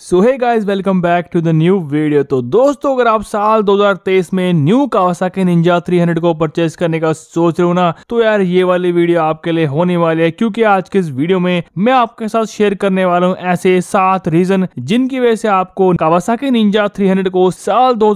so hi guys welcome back to the new video तो दोस्तों अगर आप साल 2023 में न्यू कावासाकी निंजा 300 को परचेज करने का सोच रहे हो ना तो यार ये वाली वीडियो आपके लिए होने वाली है क्योंकि आज के इस वीडियो में मैं आपके साथ शेयर करने वाला हूँ ऐसे सात रीजन जिनकी वजह से आपको कावासाकी निंजा 300 को साल दो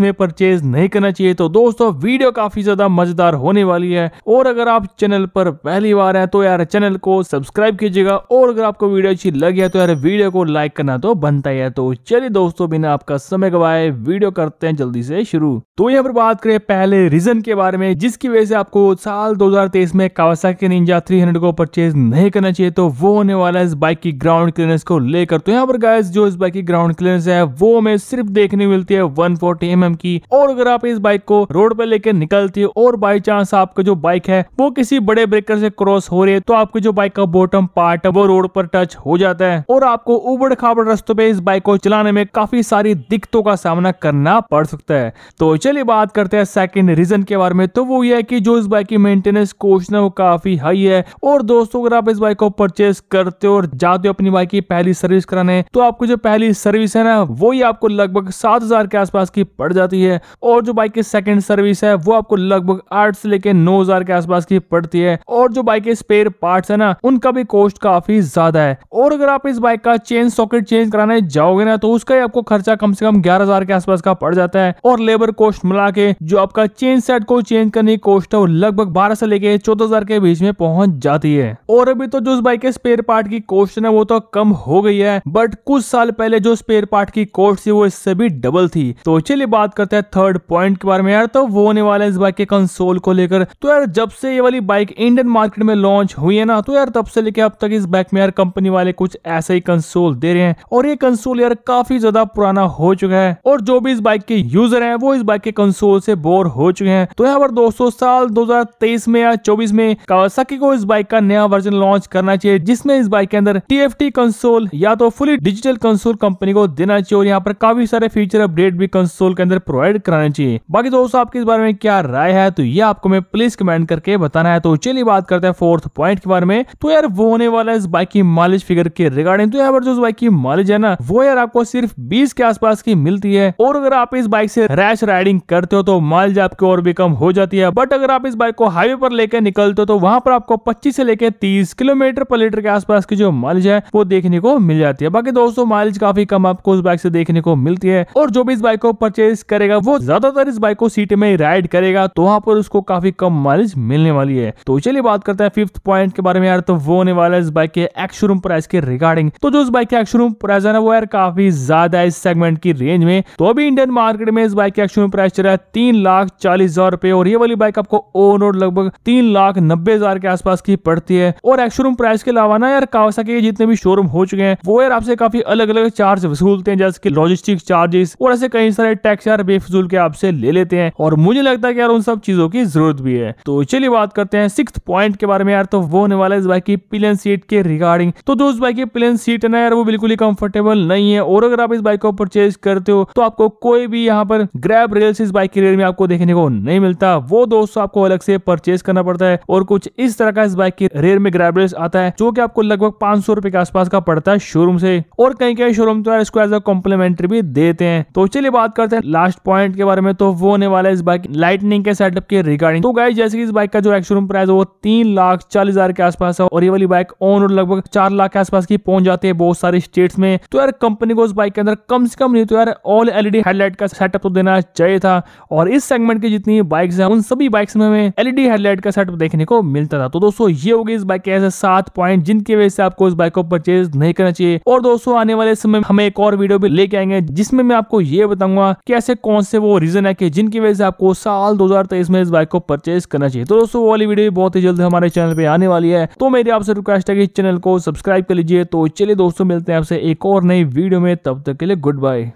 में परचेज नहीं करना चाहिए तो दोस्तों वीडियो काफी ज्यादा मजेदार होने वाली है और अगर आप चैनल पर पहली बार है तो यार चैनल को सब्सक्राइब कीजिएगा और अगर आपको वीडियो अच्छी लगी है तो यार वीडियो को लाइक करना तो बनता है तो चलिए दोस्तों बिना आपका समय गवाए वीडियो करते हैं जल्दी से शुरू तो यहाँ पर बात करें पहले रीजन के बारे में जिसकी वजह से आपको साल 2023 में कावासाकी निंजा 300 को परचेज नहीं करना चाहिए तो वो होने वाला है इस बाइक की ग्राउंड क्लियरेंस को लेकर तो यहाँ पर गायस जो इस बाइक की ग्राउंड क्लियरेंस है वो हमें सिर्फ देखने मिलती है वन फोर्टी mm की और अगर आप इस बाइक को रोड पर लेकर निकलती है और बाई चांस आपका जो बाइक है वो किसी बड़े ब्रेकर से क्रॉस हो रही है तो आपकी जो बाइक का बॉटम पार्ट है वो रोड पर टच हो जाता है और आपको उबड़ खाबड़ रस्तों तुम्हें इस बाइक को चलाने में काफी सारी दिक्कतों का सामना करना पड़ सकता है तो चलिए बात करते हैं सेकंड रीजन के बारे में तो वो ये है कि जो इस बाइक की मेंटेनेंस कॉस्ट है वो काफी हाई है और दोस्तों अगर आप इस बाइक को परचेज करते हो और जाते हो अपनी बाइक की पहली सर्विस कराने तो आपको जो पहली सर्विस है ना वो ही आपको लगभग सात हजार के आसपास की पड़ जाती है और जो बाइक की सेकंड सर्विस है वो आपको लगभग आठ से लेकर नौ हजार के आसपास की पड़ती है और जो बाइक के स्पेयर पार्ट्स है ना उनका भी कॉस्ट काफी ज्यादा है और अगर आप इस बाइक का चेन सॉकेट चेंज करा कराने जाओगे ना तो उसका ही आपको खर्चा कम से कम ग्यारह हजार के आसपास का पड़ जाता है और लेबर कॉस्ट मिला के जो आपका चेन सेट को चेंज करने की कॉस्ट है वो लगभग बारह से लेके चौदह हजार के बीच में पहुंच जाती है और अभी तो जो उस बाइक के स्पेयर पार्ट की कॉस्ट है वो तो कम हो गई है बट कुछ साल पहले जो स्पेयर पार्ट की कॉस्ट थी वो इससे भी डबल थी तो चलिए बात करते हैं थर्ड पॉइंट के बारे में यार तो वो होने वाला है इस बाइक के कंसोल को लेकर तो यार जब से ये वाली बाइक इंडियन मार्केट में लॉन्च हुई है ना तो यार तब से लेके अब तक इस बाइक में यार कंपनी वाले कुछ ऐसे ही कंसोल दे रहे हैं और ये ये कंसोल यार काफी ज्यादा पुराना हो चुका है और जो भी इस बाइक के यूजर है वो इस बाइक के कंसोल से बोर हो चुके हैं तो यहाँ पर दोस्तों साल 2023 में या 24 में कावासाकी को इस बाइक का नया वर्जन लॉन्च करना चाहिए जिसमें इस बाइक के अंदर टी कंसोल या तो फुली डिजिटल कंसोल कंपनी को देना चाहिए और यहाँ पर काफी सारे फीचर अपडेट भी कंसोल के अंदर प्रोवाइड कराना चाहिए बाकी दोस्तों आपके इस बारे में क्या राय है तो ये आपको मैं प्लीज कमेंट करके बताना है तो चलिए बात करते हैं फोर्थ पॉइंट के बारे में तो यार वो होने वाला है इस बाइक की मालिश फिगर के रिगार्डिंग तो यहाँ पर जो इस बाइक की मालिश है ना वो यार आपको सिर्फ बीस के आसपास की मिलती है और अगर आप इस बाइक से रैश राइडिंग करते हो तो माइलेज आपकी और भी कम हो जाती है बट अगर आप इस बाइक को हाईवे पर लेकर निकलते हो तो वहां पर आपको पच्चीस से लेकर तीस किलोमीटर पर लीटर के आसपास की जो माइलेज है वो देखने को मिल जाती है बाकी दोस्तों माइलेज काफी कम आपको उस बाइक से देखने को मिलती है और जो भी इस बाइक को परचेज करेगा वो ज्यादातर इस बाइक को सीट में राइड करेगा तो वहां पर उसको काफी कम माइलेज मिलने वाली है तो चलिए बात करते हैं फिफ्थ पॉइंट के बारे में यार तो वो होने वाला है इस बाइक के एक्शोरूम प्राइस के रिगार्डिंग तो जो इस बाइक के एक्शोरूम प्राइस जो है वो यार काफी ज्यादा है इस सेगमेंट की रेंज में तो अभी इंडियन मार्केट में इस बाइक की एक्चुअल प्राइस चल रहा है तीन लाख चालीस हजार रुपए और ये वाली बाइक आपको ओन रोड लगभग तीन लाख नब्बे हजार के आसपास की पड़ती है और एक्शोरूम प्राइस के अलावा ना यार कावसा के जितने भी शोरूम हो चुके हैं वो यार आपसे काफी अलग अलग चार्ज वसूलते हैं जैसे कि लॉजिस्टिक चार्जेस और ऐसे कई सारे टैक्स यार बेफजूल के आपसे ले लेते हैं और मुझे लगता है कि यार उन सब चीजों की जरूरत भी है तो चलिए बात करते हैं सिक्स पॉइंट के बारे में यार तो वो होने वाला है इस बाइक की पिलियन सीट के रिगार्डिंग तो जो उस बाइक की पिलियन सीट है ना यार वो बिल्कुल ही कम्फर्ट कंफर्टेबल नहीं है और अगर आप इस बाइक को परचेज करते हो तो आपको कोई भी यहाँ पर ग्रैब रेल्स इस बाइक की रेल में आपको देखने को नहीं मिलता वो दोस्तों आपको अलग से परचेज करना पड़ता है और कुछ इस तरह का इस बाइक की रेल में ग्रैब रेल्स आता है जो की आपको लगभग पांच सौ के आसपास का पड़ता है शोरूम से और कहीं कहीं शोरूम तो इसको एज अ कॉम्प्लीमेंट्री भी देते हैं तो चलिए बात करते हैं लास्ट पॉइंट के बारे में तो वो होने वाला है इस बाइक लाइटनिंग के सेटअप के रिगार्डिंग तो गाइस जैसे इस बाइक का जो एक्शोरूम प्राइस है वो तीन लाख चालीस हजार के आसपास है और ये वाली बाइक ऑन और लगभग चार लाख के आसपास की पहुंच जाती है बहुत सारे स्टेट्स में तो यार कंपनी को उस बाइक के अंदर कम से कम नहीं तो यार ऑल एलईडी हेडलाइट का सेटअप तो देना चाहिए था और इस सेगमेंट की जितनी बाइक्स हैं उन सभी बाइक्स में हमें एलईडी हेडलाइट का सेटअप देखने को मिलता था तो दोस्तों ये हो गई इस बाइक के ऐसे सात पॉइंट जिनकी वजह से आपको इस बाइक को परचेज नहीं करना चाहिए और दोस्तों आने वाले समय में हमें एक और वीडियो भी लेके आएंगे जिसमें मैं आपको ये बताऊंगा कि ऐसे कौन से वो रीजन है कि जिनकी वजह से आपको साल दो में इस बाइक को परचेज करना चाहिए तो दोस्तों वो वाली वीडियो बहुत ही जल्द हमारे चैनल पे आने वाली है तो मेरी आपसे रिक्वेस्ट है कि चैनल को सब्सक्राइब कर लीजिए तो चलिए दोस्तों मिलते हैं आपसे एक और और नई वीडियो में तब तक के लिए गुड बाय